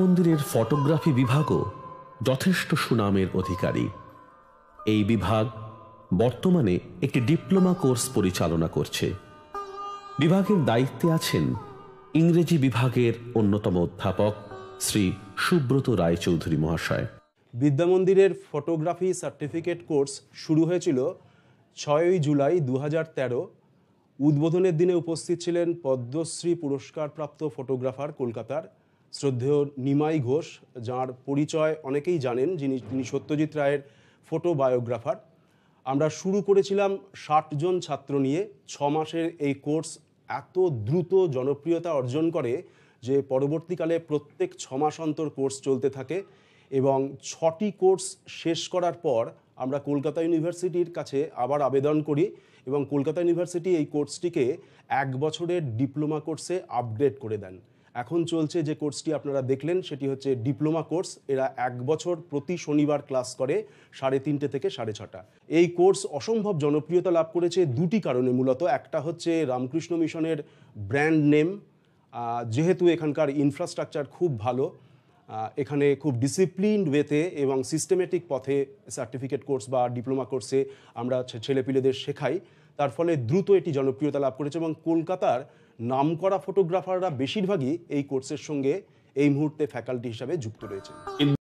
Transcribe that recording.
মন্দিরের ফটোগ্রাফি বিভাগও যথেষ্ট সুনামের অধিকারী এই বিভাগ বর্তমানে একটি ডিপ্লোমা কোর্স পরিচালনা করছে বিভাগের দায়িত্বে আছেন ইংরেজি বিভাগের অন্যতম অধ্যাপক শ্রী সুব্রত রায়চৌধুরী মহাশয় বিদ্যা মন্দিরের ফটোগ্রাফি সার্টিফিকেট কোর্স শুরু হয়েছিল ছয়ই জুলাই দু উদ্বোধনের দিনে উপস্থিত ছিলেন পদ্মশ্রী পুরস্কারপ্রাপ্ত ফটোগ্রাফার কলকাতার শ্রদ্ধেয় নিমাই ঘোষ যার পরিচয় অনেকেই জানেন যিনি তিনি সত্যজিৎ রায়ের ফটো বায়োগ্রাফার আমরা শুরু করেছিলাম জন ছাত্র নিয়ে ছ মাসের এই কোর্স এত দ্রুত জনপ্রিয়তা অর্জন করে যে পরবর্তীকালে প্রত্যেক ছ মাস অন্তর কোর্স চলতে থাকে এবং ছটি কোর্স শেষ করার পর আমরা কলকাতা ইউনিভার্সিটির কাছে আবার আবেদন করি এবং কলকাতা ইউনিভার্সিটি এই কোর্সটিকে এক বছরের ডিপ্লোমা কোর্সে আপগ্রেড করে দেন এখন চলছে যে কোর্সটি আপনারা দেখলেন সেটি হচ্ছে ডিপ্লোমা কোর্স এরা এক বছর প্রতি শনিবার ক্লাস করে সাড়ে তিনটে থেকে সাড়ে ছটা এই কোর্স অসম্ভব জনপ্রিয়তা লাভ করেছে দুটি কারণে মূলত একটা হচ্ছে রামকৃষ্ণ মিশনের ব্র্যান্ড নেম যেহেতু এখানকার ইনফ্রাস্ট্রাকচার খুব ভালো এখানে খুব ডিসিপ্লিনড ওয়েতে এবং সিস্টেমেটিক পথে সার্টিফিকেট কোর্স বা ডিপ্লোমা কোর্সে আমরা ছেলেপিলেদের শেখাই তার ফলে দ্রুত এটি জনপ্রিয়তা লাভ করেছে এবং কলকাতার নামকরা ফটোগ্রাফাররা বেশিরভাগই এই কোর্সের সঙ্গে এই মুহূর্তে ফ্যাকাল্টি হিসাবে যুক্ত রয়েছে